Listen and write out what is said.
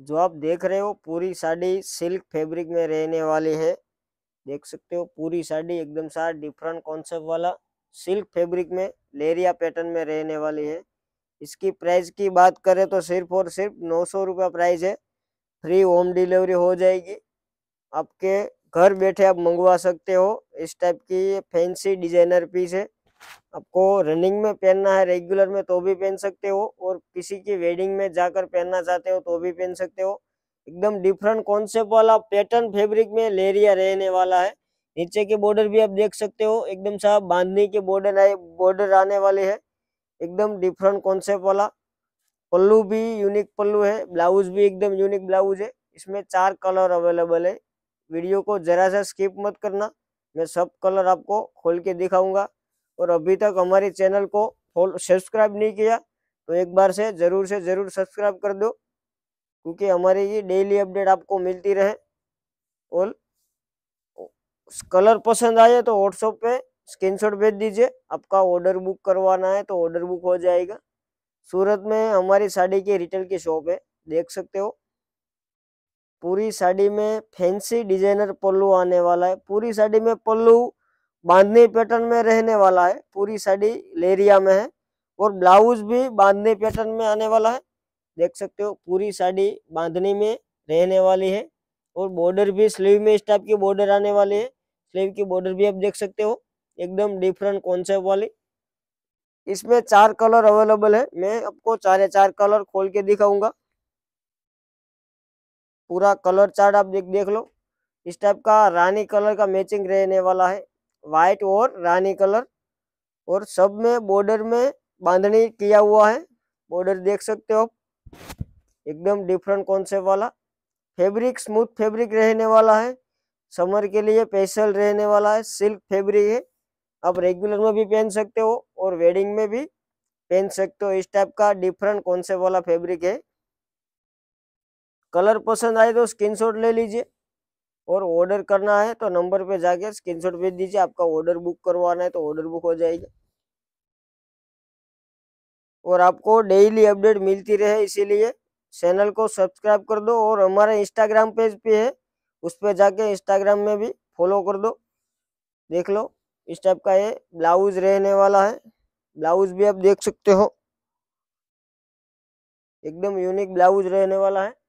जो आप देख रहे हो पूरी साड़ी सिल्क फैब्रिक में रहने वाली है देख सकते हो पूरी साड़ी एकदम सा डिफरेंट कॉन्सेप्ट वाला सिल्क फैब्रिक में लेरिया पैटर्न में रहने वाली है इसकी प्राइस की बात करें तो सिर्फ और सिर्फ नौ सौ रुपया प्राइस है फ्री होम डिलीवरी हो जाएगी आपके घर बैठे आप मंगवा सकते हो इस टाइप की फैंसी डिजाइनर पीस है आपको रनिंग में पहनना है रेगुलर में तो भी पहन सकते हो और किसी की वेडिंग में जाकर पहनना चाहते हो तो भी पहन सकते हो एकदम डिफरेंट कॉन्सेप्ट वाला पैटर्न फैब्रिक में लेरिया रहने वाला है नीचे के बॉर्डर भी आप देख सकते हो एकदम साफ बांधने के बॉर्डर आए बॉर्डर आने वाले है एकदम डिफरेंट कॉन्सेप्ट वाला पल्लू भी यूनिक पल्लू है ब्लाउज भी एकदम यूनिक ब्लाउज है इसमें चार कलर अवेलेबल है वीडियो को जरा सा स्किप मत करना मैं सब कलर आपको खोल के दिखाऊंगा और अभी तक हमारे चैनल को फॉलो सब्सक्राइब नहीं किया तो एक बार से ज़रूर से ज़रूर सब्सक्राइब कर दो क्योंकि हमारी ये डेली अपडेट आपको मिलती रहे और कलर पसंद आए तो व्हाट्सअप पे स्क्रीनशॉट भेज दीजिए आपका ऑर्डर बुक करवाना है तो ऑर्डर बुक हो जाएगा सूरत में हमारी साड़ी की रिटेल की शॉप है देख सकते हो पूरी साड़ी में फैंसी डिजाइनर पल्लू आने वाला है पूरी साड़ी में पल्लू बांधनी पैटर्न में रहने वाला है पूरी साड़ी लेरिया में है और ब्लाउज भी बांधनी पैटर्न में आने वाला है देख सकते हो पूरी साड़ी बांधनी में रहने वाली है और बॉर्डर भी स्लीव में इस टाइप की बॉर्डर आने वाली है स्लीव की बॉर्डर भी आप देख सकते हो एकदम डिफरेंट कॉन्सेप्ट वाली इसमें चार कलर अवेलेबल है मैं आपको चारे चार कलर खोल के दिखाऊंगा पूरा कलर चार्ट आप देख देख लो इस टाइप का रानी कलर का मैचिंग रहने वाला है व्हाइट और रानी कलर और सब में बॉर्डर में बांधनी किया हुआ है बॉर्डर देख सकते हो एकदम डिफरेंट कॉन्सेप्ट वाला फैब्रिक स्मूथ फैब्रिक रहने वाला है समर के लिए स्पेशल रहने वाला है सिल्क फैब्रिक है आप रेगुलर में भी पहन सकते हो और वेडिंग में भी पहन सकते हो इस टाइप का डिफरेंट कॉन्सेप्ट वाला फैब्रिक है कलर पसंद आए तो स्क्रीनशॉट ले लीजिए और ऑर्डर करना है तो नंबर पे जाके स्क्रीनशॉट भेज दीजिए आपका ऑर्डर बुक करवाना है तो ऑर्डर बुक हो जाएगा और आपको डेली अपडेट मिलती रहे इसीलिए चैनल को सब्सक्राइब कर दो और हमारे इंस्टाग्राम पेज पे है उस पर जाके इंस्टाग्राम में भी फॉलो कर दो देख लो इस टाइप का ये ब्लाउज रहने वाला है ब्लाउज भी आप देख सकते हो एकदम यूनिक ब्लाउज रहने वाला है